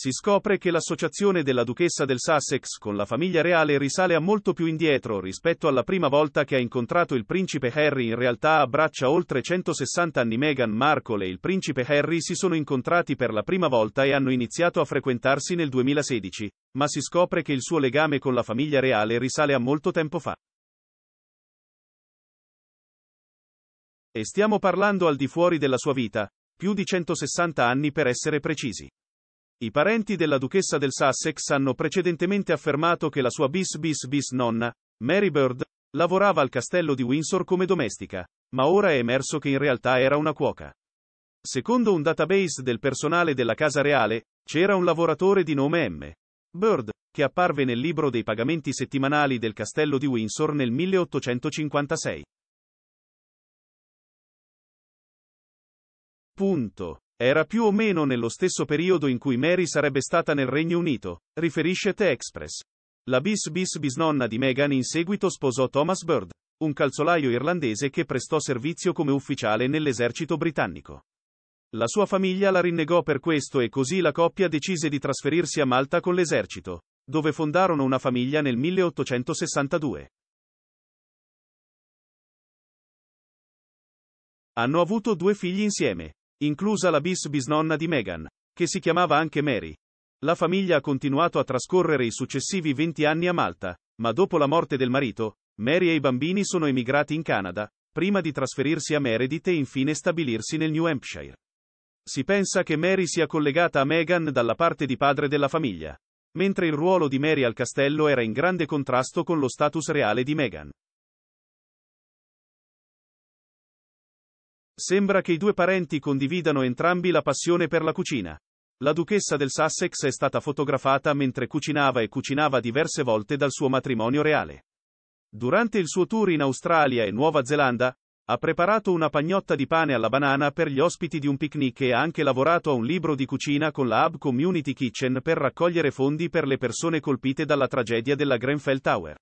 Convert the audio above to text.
si scopre che l'associazione della duchessa del Sussex con la famiglia reale risale a molto più indietro rispetto alla prima volta che ha incontrato il principe Harry. In realtà abbraccia oltre 160 anni Meghan Markle e il principe Harry si sono incontrati per la prima volta e hanno iniziato a frequentarsi nel 2016, ma si scopre che il suo legame con la famiglia reale risale a molto tempo fa. E stiamo parlando al di fuori della sua vita, più di 160 anni per essere precisi. I parenti della duchessa del Sussex hanno precedentemente affermato che la sua bis bis bis nonna, Mary Bird, lavorava al castello di Windsor come domestica, ma ora è emerso che in realtà era una cuoca. Secondo un database del personale della Casa Reale, c'era un lavoratore di nome M. Bird, che apparve nel libro dei pagamenti settimanali del castello di Windsor nel 1856. Punto. Era più o meno nello stesso periodo in cui Mary sarebbe stata nel Regno Unito, riferisce The Express. La bis bis bisnonna di Meghan in seguito sposò Thomas Bird, un calzolaio irlandese che prestò servizio come ufficiale nell'esercito britannico. La sua famiglia la rinnegò per questo e così la coppia decise di trasferirsi a Malta con l'esercito, dove fondarono una famiglia nel 1862. Hanno avuto due figli insieme inclusa la bis bisnonna di Meghan, che si chiamava anche Mary. La famiglia ha continuato a trascorrere i successivi 20 anni a Malta, ma dopo la morte del marito, Mary e i bambini sono emigrati in Canada, prima di trasferirsi a Meredith e infine stabilirsi nel New Hampshire. Si pensa che Mary sia collegata a Meghan dalla parte di padre della famiglia, mentre il ruolo di Mary al castello era in grande contrasto con lo status reale di Meghan. Sembra che i due parenti condividano entrambi la passione per la cucina. La duchessa del Sussex è stata fotografata mentre cucinava e cucinava diverse volte dal suo matrimonio reale. Durante il suo tour in Australia e Nuova Zelanda, ha preparato una pagnotta di pane alla banana per gli ospiti di un picnic e ha anche lavorato a un libro di cucina con la Hub Community Kitchen per raccogliere fondi per le persone colpite dalla tragedia della Grenfell Tower.